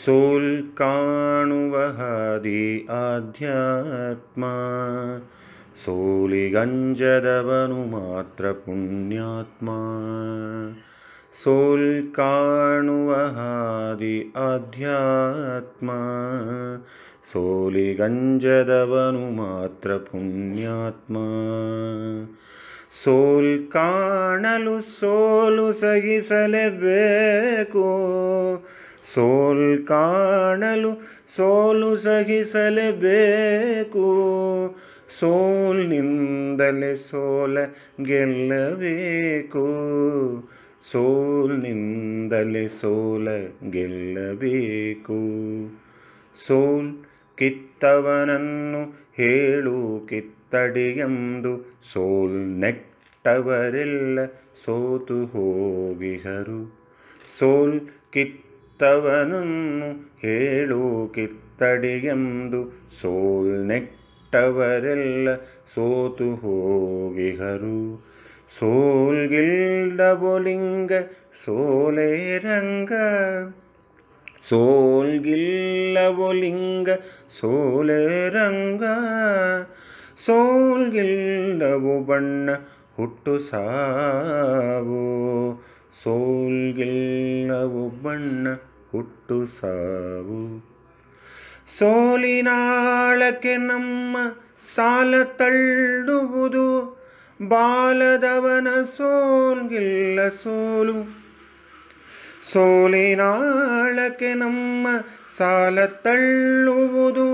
शूल्काणुवहदि आध्यात्मा सोलिगञ्जदवनुमात्रपुण्यात्मा ಹಾದಿ ಅಧ್ಯಾತ್ಮ ಆಧ್ಯಾತ್ಮ ಗಂಜದವನು ಮಾತ್ರ ಪುಣ್ಯಾತ್ಮ ಸೋಲ್ ಕಾಣಲು ಸೋಲು ಸಹಿಸಲೇಬೇಕು ಸೋಲ್ ಕಾಣಲು ಸೋಲು ಸಹಿಸಲೇಬೇಕು ಸೋಲ್ನಿಂದಲೇ ಸೋಲ ಗೆಲ್ಲಬೇಕು ಸೋಲ್ನಿಂದಲೇ ಸೋಲ ಗೆಲ್ಲಬೇಕು ಸೋಲ್ ಕಿತ್ತವನನ್ನು ಹೇಳು ಕಿತ್ತಡಿಯಂದು ಸೋಲ್ ನೆಟ್ಟವರೆಲ್ಲ ಸೋತು ಹೋಗಿಹರು ಸೋಲ್ ಕಿತ್ತವನನ್ನು ಹೇಳು ಕಿತ್ತಡಿಯಂದು ಸೋಲ್ ನೆಟ್ಟವರೆಲ್ಲ ಸೋತು ಹೋಗಿಹರು சோல்கில்டபொலிங்க சோலேரங்க சோல்கில்லபொலிங்க சோலேரங்க ಸೋಲ್ಗಿಲ್ಲವು ಬಣ್ಣ ಹುಟ್ಟು ಸಾವು ಸೋಲ್ಗಿಲ್ಲವು ಬಣ್ಣ ಹುಟ್ಟು ಸಾವು ಸೋಲಿನಾಳಕ್ಕೆ ನಮ್ಮ ಸಾಲ ತಳ್ಳುವುದು ಬಾಲದವನ ಸೋಲ್ಗಿಲ್ಲ ಸೋಲು ಸೋಲಿನಾಳಕ್ಕೆ ನಮ್ಮ ಸಾಲ ತಳ್ಳುವುದು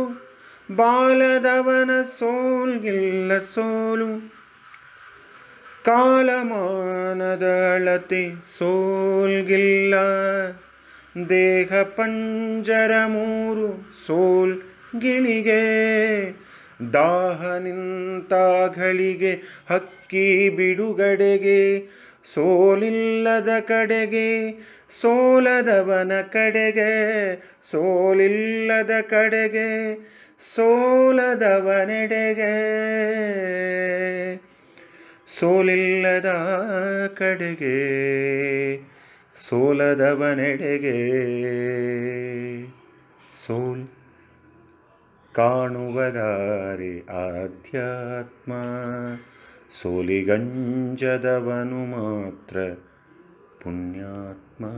ಬಾಲದವನ ಸೋಲ್ಗಿಲ್ಲ ಸೋಲು ಕಾಲಮಾನದಳತೆ ಸೋಲ್ಗಿಲ್ಲ ದೇಹ ಪಂಜರ ಮೂರು ಸೋಲ್ಗಿಳಿಗೆ ದಾಹ ಘಳಿಗೆ ಹಕ್ಕಿ ಬಿಡುಗಡೆಗೆ ಸೋಲಿಲ್ಲದ ಕಡೆಗೆ ಸೋಲದವನ ಕಡೆಗೆ ಸೋಲಿಲ್ಲದ ಕಡೆಗೆ ಸೋಲದವನೆಡೆಗೆ ಸೋಲಿಲ್ಲದ ಕಡೆಗೆ ಸೋಲದವನೆಡೆಗೆ ಸೋಲ್ काणुवदारे आध्यात्मा सोलिगञ्जदवनुमात्र पुण्यात्मा